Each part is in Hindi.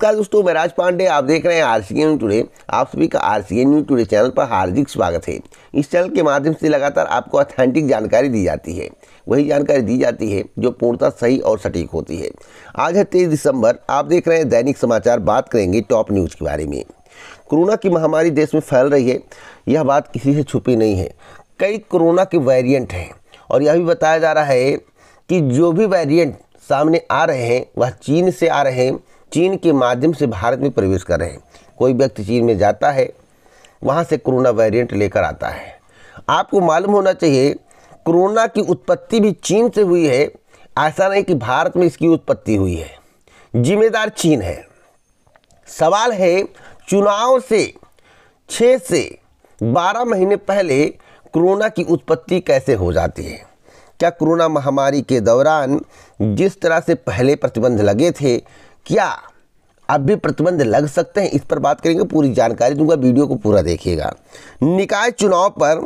नमस्कार दोस्तों मैं राज पांडे आप देख रहे हैं आर सी न्यूज टुडे आप सभी का R C news today channel पर हार्दिक स्वागत है इस चैनल के माध्यम से लगातार आपको ऑथेंटिक जानकारी दी जाती है वही जानकारी दी जाती है जो पूर्णतः सही और सटीक होती है आज है तेईस दिसंबर आप देख रहे हैं दैनिक समाचार बात करेंगे टॉप न्यूज़ के बारे में कोरोना की महामारी देश में फैल रही है यह बात किसी से छुपी नहीं है कई कोरोना के वेरियंट हैं और यह भी बताया जा रहा है कि जो भी वेरियंट सामने आ रहे हैं वह चीन से आ रहे हैं चीन के माध्यम से भारत में प्रवेश कर रहे हैं कोई व्यक्ति चीन में जाता है वहाँ से कोरोना वेरियंट लेकर आता है आपको मालूम होना चाहिए कोरोना की उत्पत्ति भी चीन से हुई है ऐसा नहीं कि भारत में इसकी उत्पत्ति हुई है जिम्मेदार चीन है सवाल है चुनाव से छः से बारह महीने पहले कोरोना की उत्पत्ति कैसे हो जाती है क्या कोरोना महामारी के दौरान जिस तरह से पहले प्रतिबंध लगे थे क्या अब भी प्रतिबंध लग सकते हैं इस पर बात करेंगे पूरी जानकारी दूंगा वीडियो को पूरा देखिएगा निकाय चुनाव पर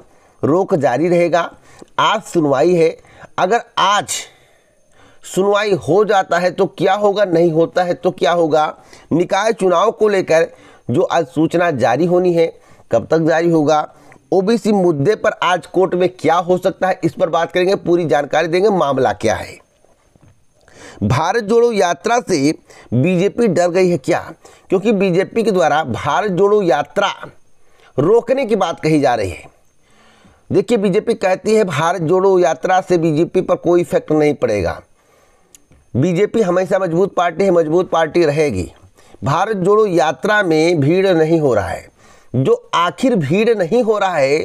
रोक जारी रहेगा आज सुनवाई है अगर आज सुनवाई हो जाता है तो क्या होगा नहीं होता है तो क्या होगा निकाय चुनाव को लेकर जो आज सूचना जारी होनी है कब तक जारी होगा ओबीसी मुद्दे पर आज कोर्ट में क्या हो सकता है इस पर बात करेंगे पूरी जानकारी देंगे मामला क्या है भारत जोड़ो यात्रा से बीजेपी डर गई है क्या क्योंकि बीजेपी के द्वारा भारत जोड़ो यात्रा रोकने की बात कही जा रही है देखिए बीजेपी कहती है भारत जोड़ो यात्रा से बीजेपी पर कोई इफेक्ट नहीं पड़ेगा बीजेपी हमेशा मजबूत पार्टी है मजबूत पार्टी रहेगी भारत जोड़ो यात्रा में भीड़ नहीं हो रहा है जो आखिर भीड़ नहीं हो रहा है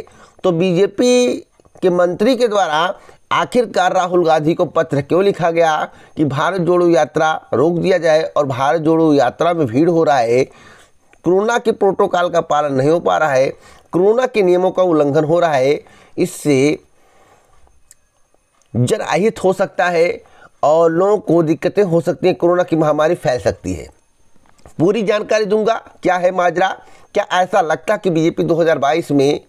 तो बीजेपी के मंत्री के द्वारा आखिरकार राहुल गांधी को पत्र क्यों लिखा गया कि भारत जोड़ो यात्रा रोक दिया जाए और भारत जोड़ो यात्रा में भीड़ हो रहा है कोरोना के प्रोटोकॉल का पालन नहीं हो पा रहा है कोरोना के नियमों का उल्लंघन हो रहा है इससे आहित हो सकता है और लोगों को दिक्कतें हो सकती हैं कोरोना की महामारी फैल सकती है पूरी जानकारी दूंगा क्या है माजरा क्या ऐसा लगता कि बीजेपी 2022 में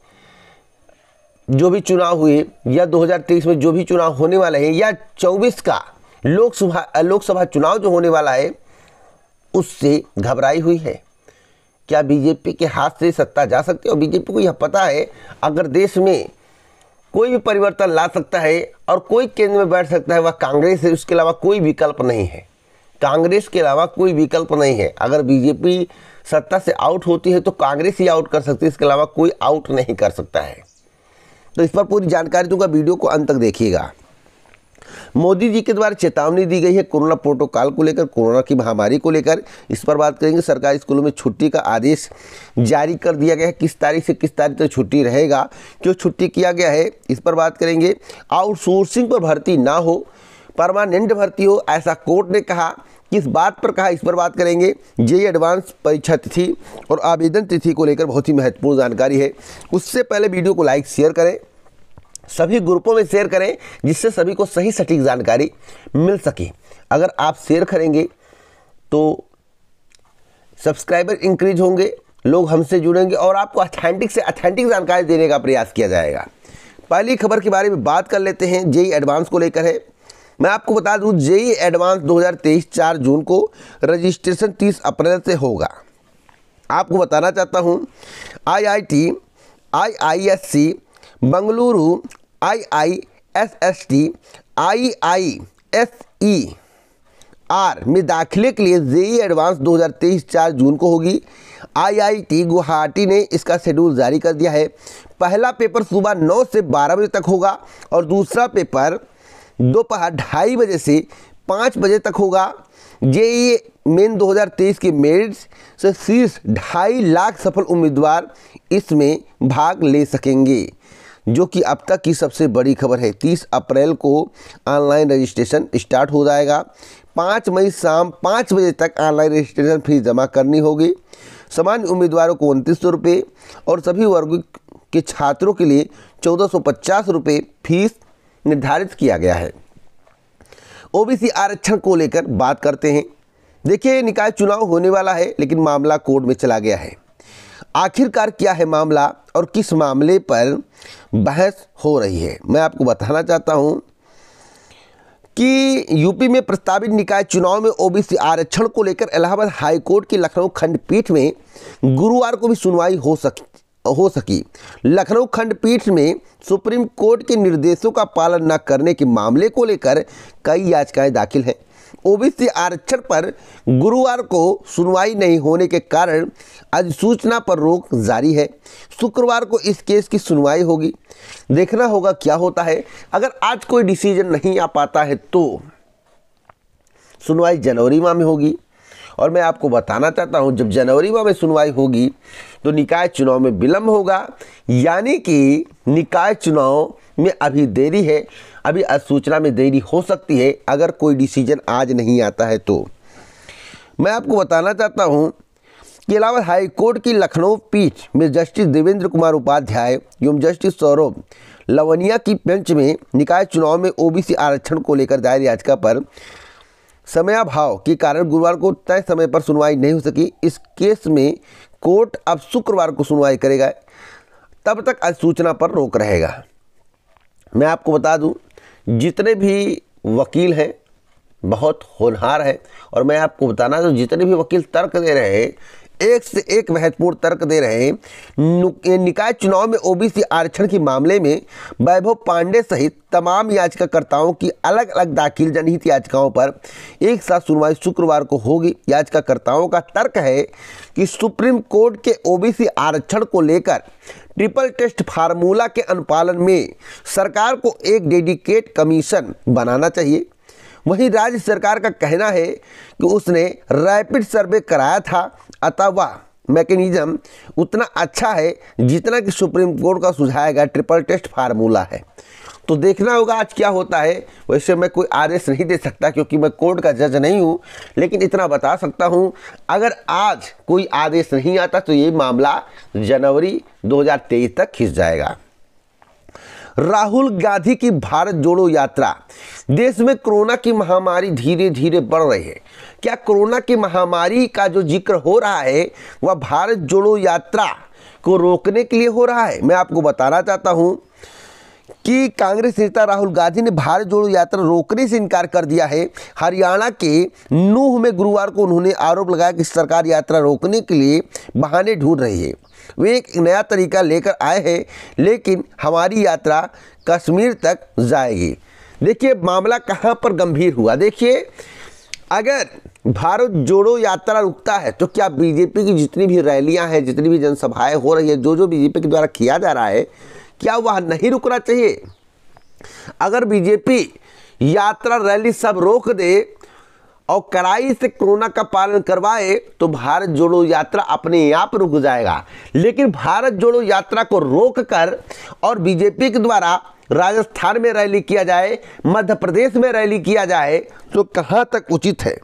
जो भी चुनाव हुए या 2023 में जो भी चुनाव होने वाले हैं या 24 का लोकसभा लोकसभा चुनाव जो होने वाला है उससे घबराई हुई है क्या बीजेपी के हाथ से सत्ता जा सकती है और बीजेपी को यह पता है अगर देश में कोई भी परिवर्तन ला सकता है और कोई केंद्र में बैठ सकता है वह कांग्रेस है उसके अलावा कोई विकल्प नहीं है कांग्रेस के अलावा कोई विकल्प नहीं है अगर बीजेपी सत्ता से आउट होती है तो कांग्रेस ही आउट कर सकती है इसके अलावा कोई आउट नहीं कर सकता है तो इस पर पूरी जानकारी दूंगा वीडियो को अंत तक देखिएगा मोदी जी के द्वारा चेतावनी दी गई है कोरोना प्रोटोकॉल को लेकर कोरोना की महामारी को लेकर इस पर बात करेंगे सरकारी स्कूलों में छुट्टी का आदेश जारी कर दिया गया है किस तारीख से किस तारीख तक तो छुट्टी रहेगा क्यों छुट्टी किया गया है इस पर बात करेंगे आउटसोर्सिंग पर भर्ती ना हो परमानेंट भर्ती हो ऐसा कोर्ट ने कहा किस बात पर कहा इस पर बात करेंगे जे एडवांस परीक्षा तिथि और आवेदन तिथि को लेकर बहुत ही महत्वपूर्ण जानकारी है उससे पहले वीडियो को लाइक शेयर करें सभी ग्रुपों में शेयर करें जिससे सभी को सही सटीक जानकारी मिल सके अगर आप शेयर करेंगे तो सब्सक्राइबर इंक्रीज होंगे लोग हमसे जुड़ेंगे और आपको अथेंटिक से अथेंटिक जानकारी देने का प्रयास किया जाएगा पहली खबर के बारे में बात कर लेते हैं जेई एडवांस को लेकर है मैं आपको बता दूं जेई एडवांस 2023 4 जून को रजिस्ट्रेशन 30 अप्रैल से होगा आपको बताना चाहता हूं IIT, IISc, Bengaluru I I S S T I I S E R में दाखिले के लिए जेई एडवांस 2023 हज़ार जून को होगी आईआईटी गुवाहाटी ने इसका शेड्यूल जारी कर दिया है पहला पेपर सुबह 9 से 12 बजे तक होगा और दूसरा पेपर दोपहर ढाई बजे से 5 बजे तक होगा जेई मेन 2023 के मेरिट्स से शीर्ष ढाई लाख सफल उम्मीदवार इसमें भाग ले सकेंगे जो कि अब तक की सबसे बड़ी खबर है 30 अप्रैल को ऑनलाइन रजिस्ट्रेशन स्टार्ट हो जाएगा पाँच मई शाम पाँच बजे तक ऑनलाइन रजिस्ट्रेशन फीस जमा करनी होगी सामान्य उम्मीदवारों को उनतीस सौ रुपये और सभी वर्ग के छात्रों के लिए चौदह सौ पचास रुपये फीस निर्धारित किया गया है ओबीसी आरक्षण को लेकर बात करते हैं देखिए निकाय चुनाव होने वाला है लेकिन मामला कोर्ट में चला गया है आखिरकार क्या है मामला और किस मामले पर बहस हो रही है मैं आपको बताना चाहता हूँ कि यूपी में प्रस्तावित निकाय चुनाव में ओबीसी आरक्षण को लेकर इलाहाबाद हाईकोर्ट की लखनऊ खंडपीठ में गुरुवार को भी सुनवाई हो सक हो सकी लखनऊ खंडपीठ में सुप्रीम कोर्ट के निर्देशों का पालन न करने के मामले को लेकर कई याचिकाएं दाखिल हैं ओबीसी आरक्षण पर गुरुवार को सुनवाई नहीं होने के कारण अधिसूचना पर रोक जारी है शुक्रवार को इस केस की सुनवाई होगी देखना होगा क्या होता है अगर आज कोई डिसीजन नहीं आ पाता है तो सुनवाई जनवरी माह में होगी और मैं आपको बताना चाहता हूँ जब जनवरी माह में सुनवाई होगी तो निकाय चुनाव में विलम्ब होगा यानी कि निकाय चुनाव में अभी देरी है अभी असूचना में देरी हो सकती है अगर कोई डिसीजन आज नहीं आता है तो मैं आपको बताना चाहता हूँ के अलावा हाईकोर्ट की लखनऊ पीठ में जस्टिस देवेंद्र कुमार उपाध्याय एवं जस्टिस सौरभ लवनिया की बेंच में निकाय चुनाव में ओबीसी आरक्षण को लेकर दायर याचिका पर समयाभाव के कारण गुरुवार को तय समय पर सुनवाई नहीं हो सकी इस केस में कोर्ट अब शुक्रवार को सुनवाई करेगा तब तक अधिसूचना पर रोक रहेगा मैं आपको बता दूं जितने भी वकील हैं बहुत होनहार हैं और मैं आपको बताना चाहूँ जितने भी वकील तर्क दे रहे हैं एक से एक महत्वपूर्ण तर्क दे रहे हैं निकाय चुनाव में ओबीसी आरक्षण के मामले में वैभव पांडे सहित तमाम याचिकाकर्ताओं की अलग अलग दाखिल जनहित याचिकाओं पर एक साथ सुनवाई शुक्रवार को होगी याचिकाकर्ताओं का तर्क है कि सुप्रीम कोर्ट के ओबीसी आरक्षण को लेकर ट्रिपल टेस्ट फार्मूला के अनुपालन में सरकार को एक डेडिकेट कमीशन बनाना चाहिए वहीं राज्य सरकार का कहना है कि उसने रैपिड सर्वे कराया था अथवा मैकेनिज्म उतना अच्छा है जितना कि सुप्रीम कोर्ट का सुझाया गया ट्रिपल टेस्ट फार्मूला है तो देखना होगा आज क्या होता है वैसे मैं कोई आदेश नहीं दे सकता क्योंकि मैं कोर्ट का जज नहीं हूं लेकिन इतना बता सकता हूं अगर आज कोई आदेश नहीं आता तो ये मामला जनवरी 2023 तक खिंच जाएगा राहुल गांधी की भारत जोड़ो यात्रा देश में कोरोना की महामारी धीरे धीरे बढ़ रही है क्या कोरोना की महामारी का जो जिक्र हो रहा है वह भारत जोड़ो यात्रा को रोकने के लिए हो रहा है मैं आपको बताना चाहता हूँ कि कांग्रेस नेता राहुल गांधी ने भारत जोड़ो यात्रा रोकने से इनकार कर दिया है हरियाणा के नूह में गुरुवार को उन्होंने आरोप लगाया कि सरकार यात्रा रोकने के लिए बहाने ढूंढ रही है वे एक नया तरीका लेकर आए हैं लेकिन हमारी यात्रा कश्मीर तक जाएगी देखिए मामला कहाँ पर गंभीर हुआ देखिए अगर भारत जोड़ो यात्रा रुकता है तो क्या बीजेपी की जितनी भी रैलियां हैं जितनी भी जनसभाएं हो रही है जो जो बीजेपी के द्वारा किया जा रहा है क्या वह नहीं रुकना चाहिए अगर बीजेपी यात्रा रैली सब रोक दे और कड़ाई से कोरोना का पालन करवाए तो भारत जोड़ो यात्रा अपने आप रुक जाएगा लेकिन भारत जोड़ो यात्रा को रोक कर और बीजेपी के द्वारा राजस्थान में रैली किया जाए मध्य प्रदेश में रैली किया जाए तो कहाँ तक उचित है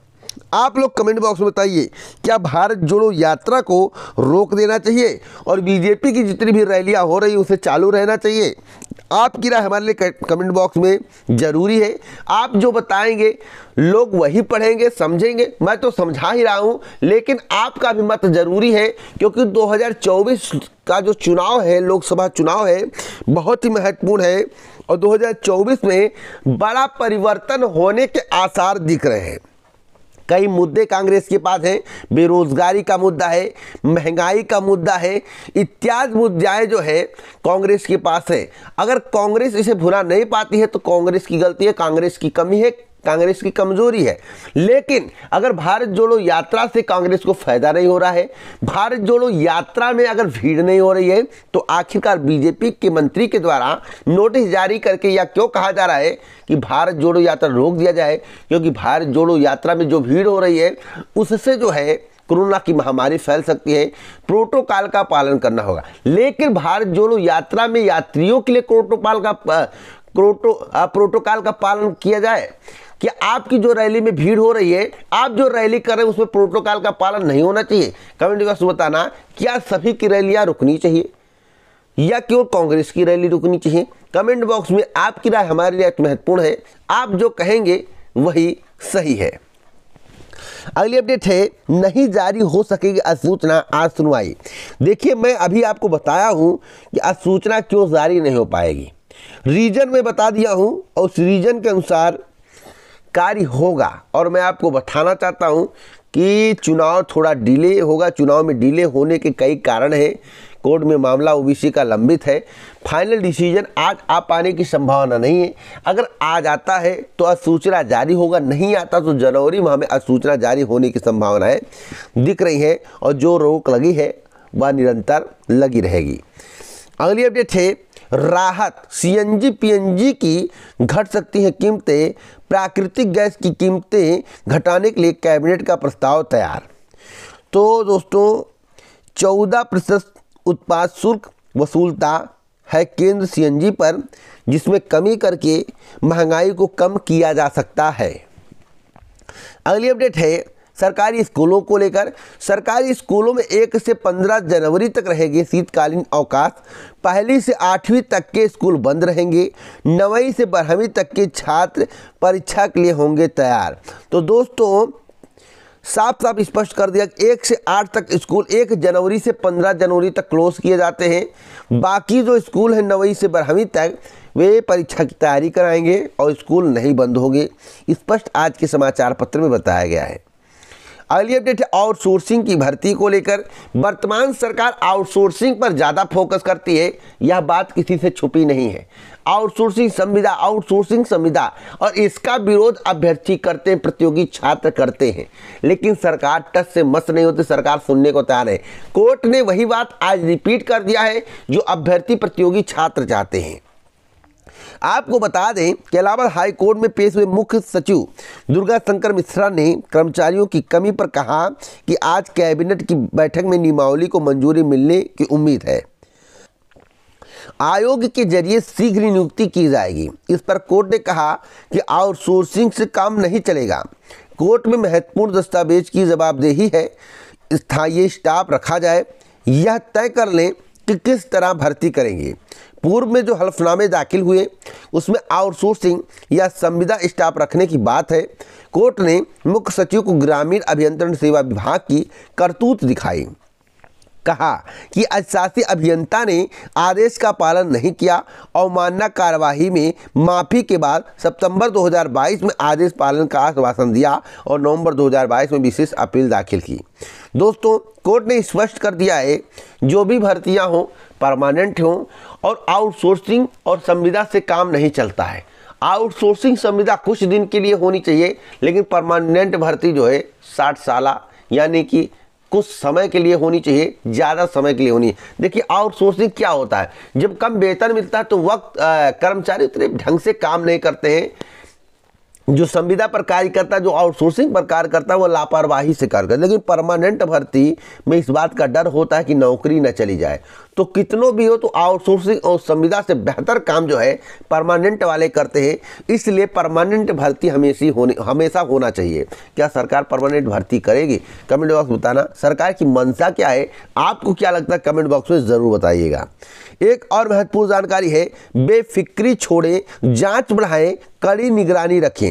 आप लोग कमेंट बॉक्स में बताइए क्या भारत जोड़ो यात्रा को रोक देना चाहिए और बीजेपी की जितनी भी रैलियाँ हो रही उसे चालू रहना चाहिए आपकी राय हमारे लिए कमेंट बॉक्स में ज़रूरी है आप जो बताएंगे लोग वही पढ़ेंगे समझेंगे मैं तो समझा ही रहा हूँ लेकिन आपका भी मत ज़रूरी है क्योंकि 2024 का जो चुनाव है लोकसभा चुनाव है बहुत ही महत्वपूर्ण है और 2024 में बड़ा परिवर्तन होने के आसार दिख रहे हैं कई मुद्दे कांग्रेस के पास हैं बेरोजगारी का मुद्दा है महंगाई का मुद्दा है इत्यादि मुद्दाएँ जो है कांग्रेस के पास है अगर कांग्रेस इसे भुला नहीं पाती है तो कांग्रेस की गलती है कांग्रेस की कमी है कांग्रेस की कमजोरी है लेकिन अगर भारत जोड़ो यात्रा से कांग्रेस को फायदा नहीं हो रहा है भारत जोड़ो यात्रा में अगर भीड़ नहीं हो रही है तो आखिरकार बीजेपी के मंत्री के द्वारा नोटिस जारी करके या क्यों कहा जा रहा है कि भारत जोड़ो यात्रा रोक दिया जाए क्योंकि भारत जोड़ो यात्रा में जो भीड़ हो रही है उससे जो है कोरोना की महामारी फैल सकती है प्रोटोकॉल का पालन करना होगा लेकिन भारत जोड़ो यात्रा में यात्रियों के लिए प्रोटोकॉल का प्रोटो प्रोटोकॉल का पालन किया जाए कि आपकी जो रैली में भीड़ हो रही है आप जो रैली कर रहे हैं उसमें प्रोटोकॉल का पालन नहीं होना चाहिए कमेंट बॉक्स में बताना क्या सभी की रैलियां रुकनी चाहिए या केवल कांग्रेस की रैली रुकनी चाहिए कमेंट बॉक्स में आपकी राय हमारे लिए महत्वपूर्ण है आप जो कहेंगे वही सही है अगली अपडेट है नहीं जारी हो सकेगी अधिसूचना आज सुनवाई देखिए मैं अभी आपको बताया हूं कि अधिसूचना क्यों जारी नहीं हो पाएगी रीजन में बता दिया हूं और उस रीजन के अनुसार कार्य होगा और मैं आपको बताना चाहता हूँ कि चुनाव थोड़ा डिले होगा चुनाव में डिले होने के कई कारण हैं कोर्ट में मामला ओबीसी का लंबित है फाइनल डिसीजन आज आ पाने की संभावना नहीं है अगर आज आता है तो अधिसूचना जारी होगा नहीं आता तो जनवरी माह में अधिसूचना जारी होने की संभावना है दिख रही है और जो रोक लगी है वह निरंतर लगी रहेगी अगली अपडेट है राहत सीएनजी पीएनजी की घट सकती हैं कीमतें प्राकृतिक गैस की कीमतें घटाने के लिए कैबिनेट का प्रस्ताव तैयार तो दोस्तों चौदह प्रतिशत उत्पाद शुल्क वसूलता है केंद्र सीएनजी पर जिसमें कमी करके महंगाई को कम किया जा सकता है अगली अपडेट है सरकारी स्कूलों को लेकर सरकारी स्कूलों में एक से पंद्रह जनवरी तक रहेगी शीतकालीन अवकाश पहली से आठवीं तक के स्कूल बंद रहेंगे नवीं से बारहवीं तक के छात्र परीक्षा के लिए होंगे तैयार तो दोस्तों साफ साफ स्पष्ट कर दिया एक से आठ तक स्कूल एक जनवरी से पंद्रह जनवरी तक क्लोज किए जाते हैं बाकी जो स्कूल हैं नवई से बारहवीं तक वे परीक्षा की तैयारी कराएंगे और स्कूल नहीं बंद होंगे स्पष्ट आज के समाचार पत्र में बताया गया है अगली अपडेट है आउटसोर्सिंग की भर्ती को लेकर वर्तमान सरकार आउटसोर्सिंग पर ज़्यादा फोकस करती है यह बात किसी से छुपी नहीं है आउटसोर्सिंग संविदा आउटसोर्सिंग संविदा और इसका विरोध अभ्यर्थी करते हैं प्रतियोगी छात्र करते हैं लेकिन सरकार टच से मस्त नहीं होती सरकार सुनने को तैयार है कोर्ट ने वही बात आज रिपीट कर दिया है जो अभ्यर्थी प्रतियोगी छात्र चाहते हैं आपको बता दें कि इलाहाबाद हाईकोर्ट में पेश हुए मुख्य सचिव दुर्गा शंकर मिश्रा ने कर्मचारियों की कमी पर कहा कि आज कैबिनेट की बैठक में नियमावली को मंजूरी मिलने की उम्मीद है आयोग के जरिए शीघ्र नियुक्ति की जाएगी इस पर कोर्ट ने कहा कि आउटसोर्सिंग से काम नहीं चलेगा कोर्ट में महत्वपूर्ण दस्तावेज की जवाबदेही है स्थायी स्टाफ रखा जाए यह तय कर लें कि किस तरह भर्ती करेंगे पूर्व में जो हलफनामे दाखिल हुए उसमें आउटसोर्सिंग या संविदा स्टाफ रखने की बात है कोर्ट ने मुख्य सचिव को ग्रामीण अभियंत्रण सेवा विभाग की करतूत दिखाई कहा कि अधिशासी अभियंता ने आदेश का पालन नहीं किया अवमानना कार्यवाही में माफ़ी के बाद सितंबर 2022 में आदेश पालन का आश्वासन दिया और नवंबर 2022 में विशेष अपील दाखिल की दोस्तों कोर्ट ने स्पष्ट कर दिया है जो भी भर्तियां हों परमानेंट हों और आउटसोर्सिंग और संविदा से काम नहीं चलता है आउटसोर्सिंग संविदा कुछ दिन के लिए होनी चाहिए लेकिन परमानेंट भर्ती जो है साठ साल यानी कि कुछ समय के लिए होनी चाहिए ज़्यादा समय के लिए होनी देखिए आउटसोर्सिंग क्या होता है जब कम वेतन मिलता है तो वक्त कर्मचारी उतने ढंग से काम नहीं करते हैं जो संविदा पर कार्य करता जो आउटसोर्सिंग पर कार्य करता वो लापरवाही से कार्य करता लेकिन परमानेंट भर्ती में इस बात का डर होता है कि नौकरी न चली जाए तो कितनों भी हो तो आउटसोर्सिंग और संविदा से बेहतर काम जो है परमानेंट वाले करते हैं इसलिए परमानेंट भर्ती हमेशी होने हमेशा होना चाहिए क्या सरकार परमानेंट भर्ती करेगी कमेंट बॉक्स बताना सरकार की मंशा क्या है आपको क्या लगता है कमेंट बॉक्स में ज़रूर बताइएगा एक और महत्वपूर्ण जानकारी है बेफिक्री छोड़ें जांच बढ़ाएं कड़ी निगरानी रखें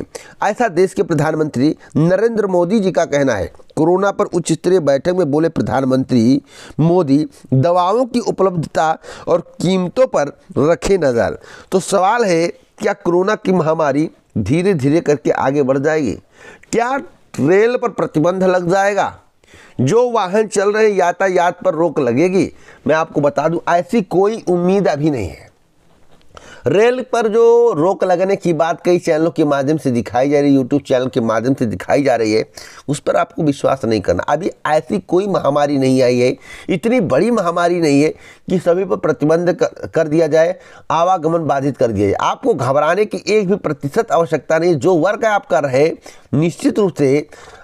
ऐसा देश के प्रधानमंत्री नरेंद्र मोदी जी का कहना है कोरोना पर उच्च स्तरीय बैठक में बोले प्रधानमंत्री मोदी दवाओं की उपलब्धता और कीमतों पर रखे नज़र तो सवाल है क्या कोरोना की महामारी धीरे धीरे करके आगे बढ़ जाएगी क्या रेल पर प्रतिबंध लग जाएगा जो वाहन चल रहे यातायात पर रोक लगेगी मैं आपको बता दूं ऐसी कोई उम्मीद अभी नहीं है रेल पर जो रोक लगाने की बात कई चैनलों के माध्यम से दिखाई जा रही है यूट्यूब चैनल के माध्यम से दिखाई जा रही है उस पर आपको विश्वास नहीं करना अभी ऐसी कोई महामारी नहीं आई है इतनी बड़ी महामारी नहीं है कि सभी पर प्रतिबंध कर, कर दिया जाए आवागमन बाधित कर दिया जाए आपको घबराने की एक भी प्रतिशत आवश्यकता नहीं जो वर्क आप कर रहे निश्चित रूप से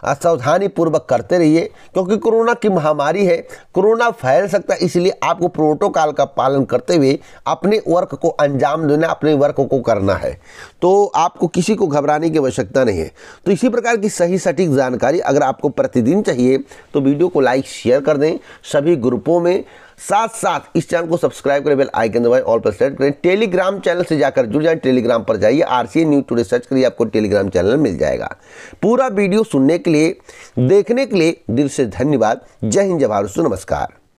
सावधानी पूर्वक करते रहिए क्योंकि कोरोना की महामारी है कोरोना फैल सकता है इसलिए आपको प्रोटोकॉल का पालन करते हुए अपने वर्क को अंजाम देना अपने वर्क को करना है तो आपको किसी को घबराने की आवश्यकता नहीं है तो इसी प्रकार की सही सटीक जानकारी अगर आपको प्रतिदिन चाहिए तो वीडियो को लाइक शेयर कर दें सभी ग्रुपों में साथ साथ इस चैनल को सब्सक्राइब करें बेल आइकन दबाएं ऑल पर सेलेक्ट करें टेलीग्राम चैनल से जाकर जुड़ जाए टेलीग्राम पर जाइए R C news today search करिए आपको टेलीग्राम चैनल मिल जाएगा पूरा वीडियो सुनने के लिए देखने के लिए दिल से धन्यवाद जय हिंद जवाहर भारत नमस्कार